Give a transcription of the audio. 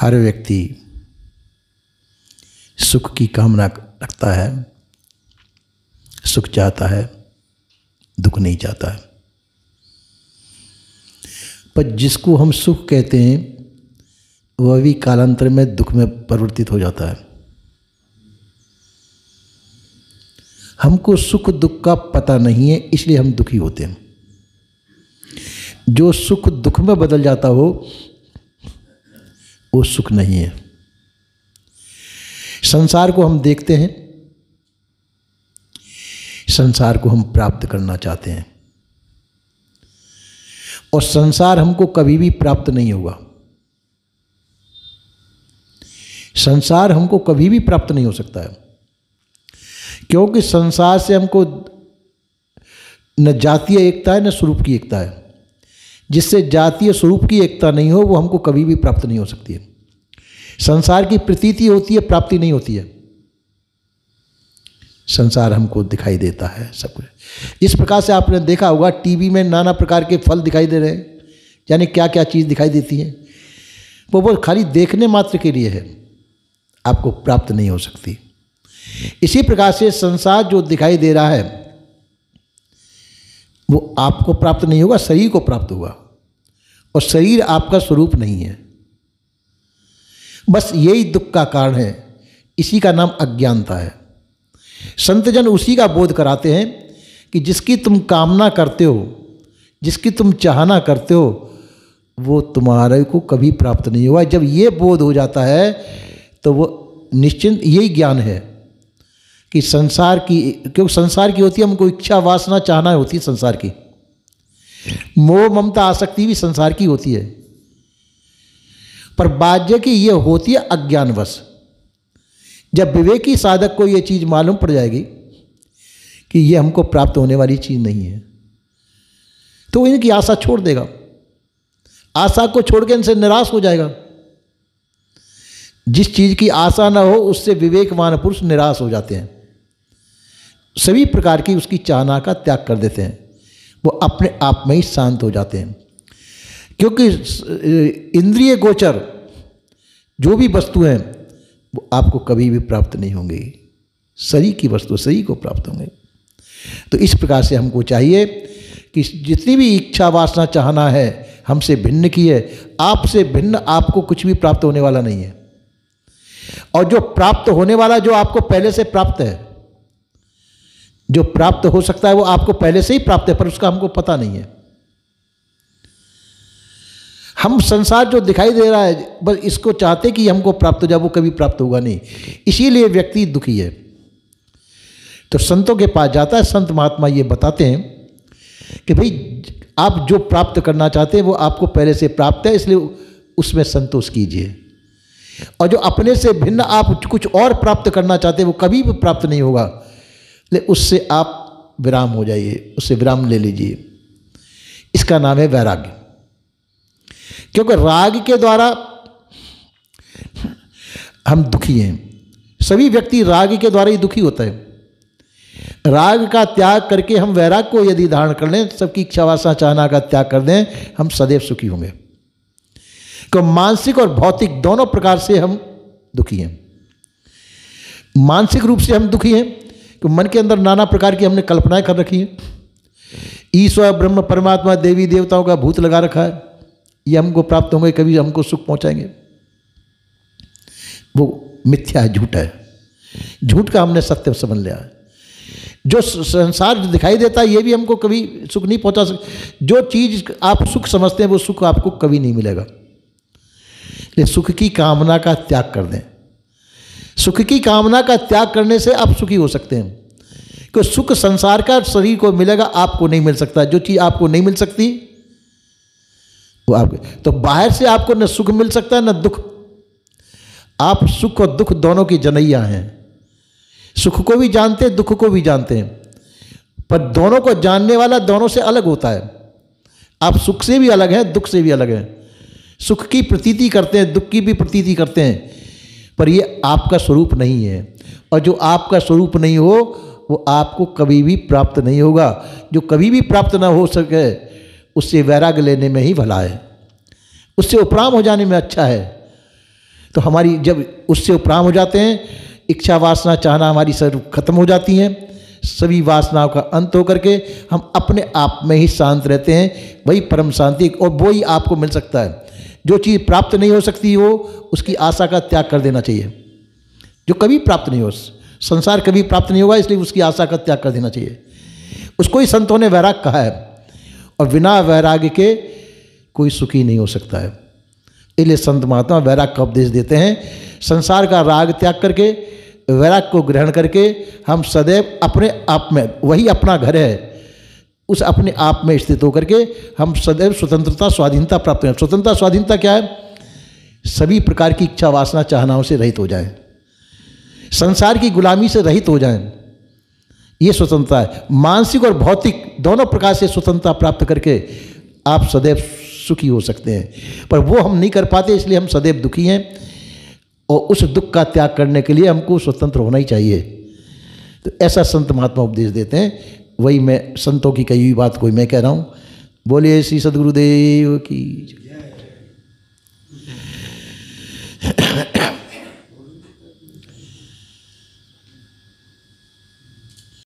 हर व्यक्ति सुख की कामना रखता है सुख चाहता है दुख नहीं चाहता है पर जिसको हम सुख कहते हैं वह भी कालांतर में दुख में परिवर्तित हो जाता है हमको सुख दुख का पता नहीं है इसलिए हम दुखी होते हैं जो सुख दुख में बदल जाता हो वो सुख नहीं है संसार को हम देखते हैं संसार को हम प्राप्त करना चाहते हैं और संसार हमको कभी भी प्राप्त नहीं होगा संसार हमको कभी भी प्राप्त नहीं हो सकता है क्योंकि संसार से हमको न जातीय एकता है न स्वरूप की एकता है जिससे जातीय स्वरूप की एकता नहीं हो वो हमको कभी भी प्राप्त नहीं हो सकती है संसार की प्रतीति होती है प्राप्ति नहीं होती है संसार हमको दिखाई देता है सब कुछ इस प्रकार से आपने देखा होगा टीवी में नाना प्रकार के फल दिखाई दे रहे हैं यानी क्या क्या चीज़ दिखाई देती है वो बस खाली देखने मात्र के लिए है आपको प्राप्त नहीं हो सकती इसी प्रकार से संसार जो दिखाई दे रहा है वो आपको प्राप्त नहीं होगा शरीर को प्राप्त हुआ और शरीर आपका स्वरूप नहीं है बस यही दुख का कारण है इसी का नाम अज्ञानता है संतजन उसी का बोध कराते हैं कि जिसकी तुम कामना करते हो जिसकी तुम चाहना करते हो वो तुम्हारे को कभी प्राप्त नहीं होगा जब ये बोध हो जाता है तो वो निश्चिंत यही ज्ञान है कि संसार की क्योंकि संसार की होती है हमको इच्छा वासना चाहना होती है संसार की मोह ममता आसक्ति भी संसार की होती है पर बाज्य की यह होती है अज्ञानवश जब विवेकी साधक को यह चीज़ मालूम पड़ जाएगी कि यह हमको प्राप्त होने वाली चीज़ नहीं है तो इनकी आशा छोड़ देगा आशा को छोड़ के इनसे निराश हो जाएगा जिस चीज़ की आशा ना हो उससे विवेकवान पुरुष निराश हो जाते हैं सभी प्रकार की उसकी चाहना का त्याग कर देते हैं वो अपने आप में ही शांत हो जाते हैं क्योंकि इंद्रिय गोचर जो भी वस्तु हैं वो आपको कभी भी प्राप्त नहीं होंगी शरीर की वस्तु शरीर को प्राप्त होंगे तो इस प्रकार से हमको चाहिए कि जितनी भी इच्छा वासना चाहना है हमसे भिन्न की है आपसे भिन्न आपको कुछ भी प्राप्त होने वाला नहीं है और जो प्राप्त होने वाला जो आपको पहले से प्राप्त है जो प्राप्त हो सकता है वो आपको पहले से ही प्राप्त है पर उसका हमको पता नहीं है हम संसार जो दिखाई दे रहा है बस इसको चाहते कि हमको प्राप्त हो जाए वो कभी प्राप्त होगा नहीं इसीलिए व्यक्ति दुखी है तो संतों के पास जाता है संत महात्मा ये बताते हैं कि भाई आप जो प्राप्त करना चाहते हैं वो आपको पहले से प्राप्त है इसलिए उसमें संतोष कीजिए और जो अपने से भिन्न आप कुछ और प्राप्त करना चाहते हैं वो कभी भी प्राप्त नहीं होगा ले उससे आप विराम हो जाइए उससे विराम ले लीजिए इसका नाम है वैराग्य क्योंकि राग के द्वारा हम दुखी हैं सभी व्यक्ति राग के द्वारा ही दुखी होता है राग का त्याग करके हम वैराग को यदि धारण कर लें सबकी इच्छा वासना चाहना का त्याग कर दें हम सदैव सुखी होंगे क्यों मानसिक और भौतिक दोनों प्रकार से हम दुखी हैं मानसिक रूप से हम दुखी हैं कि मन के अंदर नाना प्रकार की हमने कल्पनाएं कर रखी हैं ईश्वर ब्रह्म परमात्मा देवी देवताओं का भूत लगा रखा है ये हमको प्राप्त होंगे कभी हमको सुख पहुंचाएंगे वो मिथ्या है झूठ है झूठ का हमने सत्य समझ लिया है जो संसार दिखाई देता है ये भी हमको कभी सुख नहीं पहुंचा सकता जो चीज़ आप सुख समझते हैं वो सुख आपको कभी नहीं मिलेगा सुख की कामना का त्याग कर दें सुख की कामना का त्याग करने से आप सुखी हो सकते हैं क्यों सुख संसार का शरीर को मिलेगा आपको नहीं मिल सकता जो चीज़ आपको नहीं मिल सकती वो आप तो बाहर से आपको न सुख मिल सकता है न दुख आप सुख और दुख दोनों की जनैया हैं सुख को भी जानते हैं दुख को भी जानते हैं पर दोनों को जानने वाला दोनों से अलग होता है आप सुख से भी अलग हैं दुख से भी अलग हैं सुख की प्रतीति करते हैं दुख की भी प्रतीति करते हैं पर ये आपका स्वरूप नहीं है और जो आपका स्वरूप नहीं हो वो आपको कभी भी प्राप्त नहीं होगा जो कभी भी प्राप्त ना हो सके उससे वैराग्य लेने में ही भला है उससे उपराम हो जाने में अच्छा है तो हमारी जब उससे उपराम हो जाते हैं इच्छा वासना चाहना हमारी सर खत्म हो जाती हैं सभी वासनाओं का अंत होकर के हम अपने आप में ही शांत रहते हैं वही परम शांति और वो ही आपको मिल सकता है जो चीज़ प्राप्त नहीं हो सकती हो उसकी आशा का त्याग कर देना चाहिए जो कभी प्राप्त नहीं हो संसार कभी प्राप्त नहीं होगा इसलिए उसकी आशा का त्याग कर देना चाहिए उसको ही संतों ने वैराग कहा है और बिना वैराग के कोई सुखी नहीं हो सकता है इसलिए संत महात्मा वैराग का उपदेश देते हैं संसार का राग त्याग करके वैराग को ग्रहण करके हम सदैव अपने आप में वही अपना घर है उस अपने आप में स्थित होकर के हम सदैव स्वतंत्रता स्वाधीनता प्राप्त करें स्वतंत्रता स्वाधीनता क्या है सभी प्रकार की इच्छा वासना चाहनाओं से रहित हो जाए संसार की गुलामी से रहित हो जाए ये स्वतंत्रता है मानसिक और भौतिक दोनों प्रकार से स्वतंत्रता प्राप्त करके आप सदैव सुखी हो सकते हैं पर वो हम नहीं कर पाते इसलिए हम सदैव दुखी हैं और उस दुख का त्याग करने के लिए हमको स्वतंत्र होना ही चाहिए तो ऐसा संत महात्मा उपदेश देते हैं वही मैं संतों की कही हुई बात कोई मैं कह रहा हूँ बोलिए श्री सदगुरुदेव की